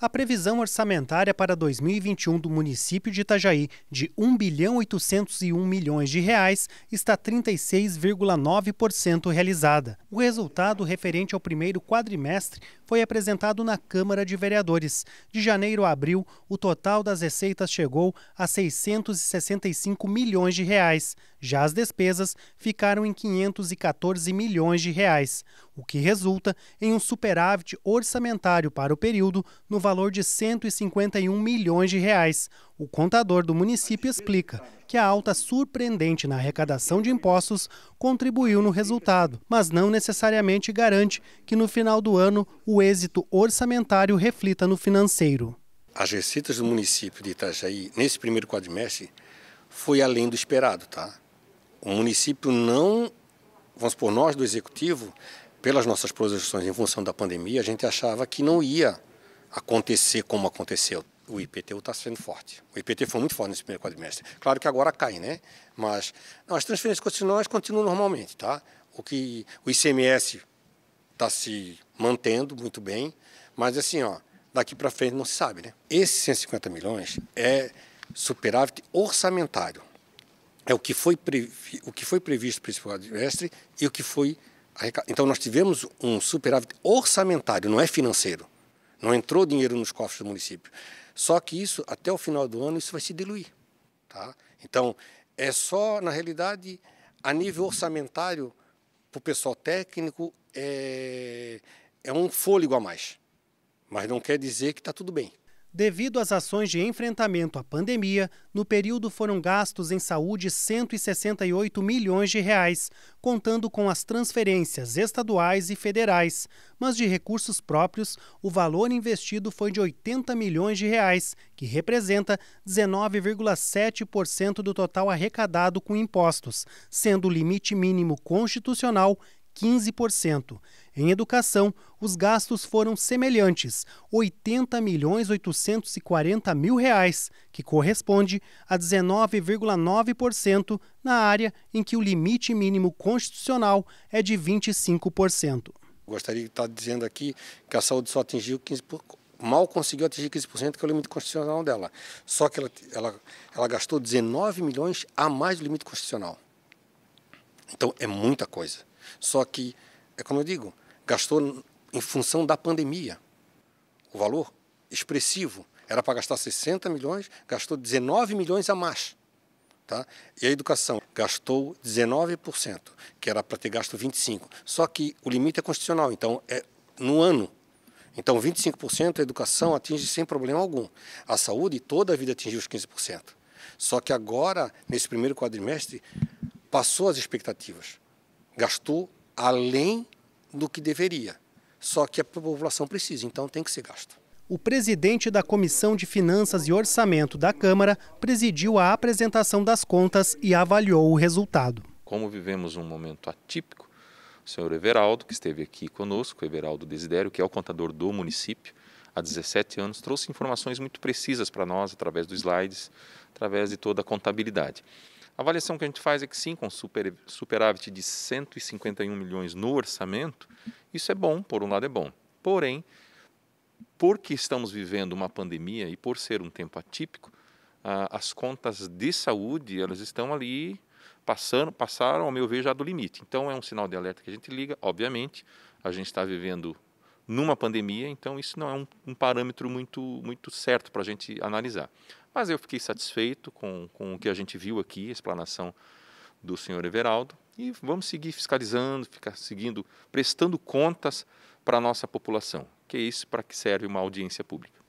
a previsão orçamentária para 2021 do município de Itajaí de 1 bilhão 801 milhões de reais está 36,9% realizada. O resultado referente ao primeiro quadrimestre foi apresentado na Câmara de Vereadores. De janeiro a abril, o total das receitas chegou a 665 milhões de reais. Já as despesas ficaram em 514 milhões de reais o que resulta em um superávit orçamentário para o período no valor de 151 milhões de reais. O contador do município explica que a alta surpreendente na arrecadação de impostos contribuiu no resultado, mas não necessariamente garante que no final do ano o êxito orçamentário reflita no financeiro. As receitas do município de Itajaí, nesse primeiro quadrimestre, foi além do esperado, tá? O município não, vamos por nós do executivo, pelas nossas projeções em função da pandemia, a gente achava que não ia acontecer como aconteceu. O IPTU está sendo forte. O IPT foi muito forte nesse primeiro quadrimestre. Claro que agora cai, né? Mas não, as transferências constitucionais continuam normalmente, tá? O que o ICMS está se mantendo muito bem, mas assim, ó, daqui para frente não se sabe, né? Esses 150 milhões é superávit orçamentário. É o que foi, previ, o que foi previsto para esse quadrimestre e o que foi então nós tivemos um superávit orçamentário, não é financeiro. Não entrou dinheiro nos cofres do município. Só que isso, até o final do ano, isso vai se diluir. Tá? Então, é só, na realidade, a nível orçamentário, para o pessoal técnico, é, é um fôlego a mais. Mas não quer dizer que está tudo bem. Devido às ações de enfrentamento à pandemia, no período foram gastos em saúde 168 milhões de reais, contando com as transferências estaduais e federais, mas de recursos próprios, o valor investido foi de 80 milhões de reais, que representa 19,7% do total arrecadado com impostos, sendo o limite mínimo constitucional 15%. Em educação, os gastos foram semelhantes, 80 milhões 840 mil reais, que corresponde a 19,9% na área em que o limite mínimo constitucional é de 25%. Gostaria de estar dizendo aqui que a saúde só atingiu 15%, mal conseguiu atingir 15%, que é o limite constitucional dela. Só que ela, ela, ela gastou 19 milhões a mais do limite constitucional. Então é muita coisa. Só que, é como eu digo, gastou em função da pandemia. O valor expressivo. Era para gastar 60 milhões, gastou 19 milhões a mais. Tá? E a educação gastou 19%, que era para ter gasto 25%. Só que o limite é constitucional, então é no ano. Então, 25% a educação atinge sem problema algum. A saúde toda a vida atingiu os 15%. Só que agora, nesse primeiro quadrimestre, passou as expectativas gastou além do que deveria. Só que a população precisa, então tem que ser gasto. O presidente da Comissão de Finanças e Orçamento da Câmara presidiu a apresentação das contas e avaliou o resultado. Como vivemos um momento atípico, o senhor Everaldo, que esteve aqui conosco, Everaldo Desidério, que é o contador do município, há 17 anos, trouxe informações muito precisas para nós através dos slides, através de toda a contabilidade. A avaliação que a gente faz é que sim, com super, superávit de 151 milhões no orçamento, isso é bom, por um lado é bom. Porém, porque estamos vivendo uma pandemia e por ser um tempo atípico, ah, as contas de saúde elas estão ali passando, passaram, ao meu ver, já do limite. Então é um sinal de alerta que a gente liga, obviamente, a gente está vivendo numa pandemia, então isso não é um, um parâmetro muito, muito certo para a gente analisar. Mas eu fiquei satisfeito com, com o que a gente viu aqui, a explanação do senhor Everaldo, e vamos seguir fiscalizando, ficar seguindo, prestando contas para a nossa população, que é isso para que serve uma audiência pública.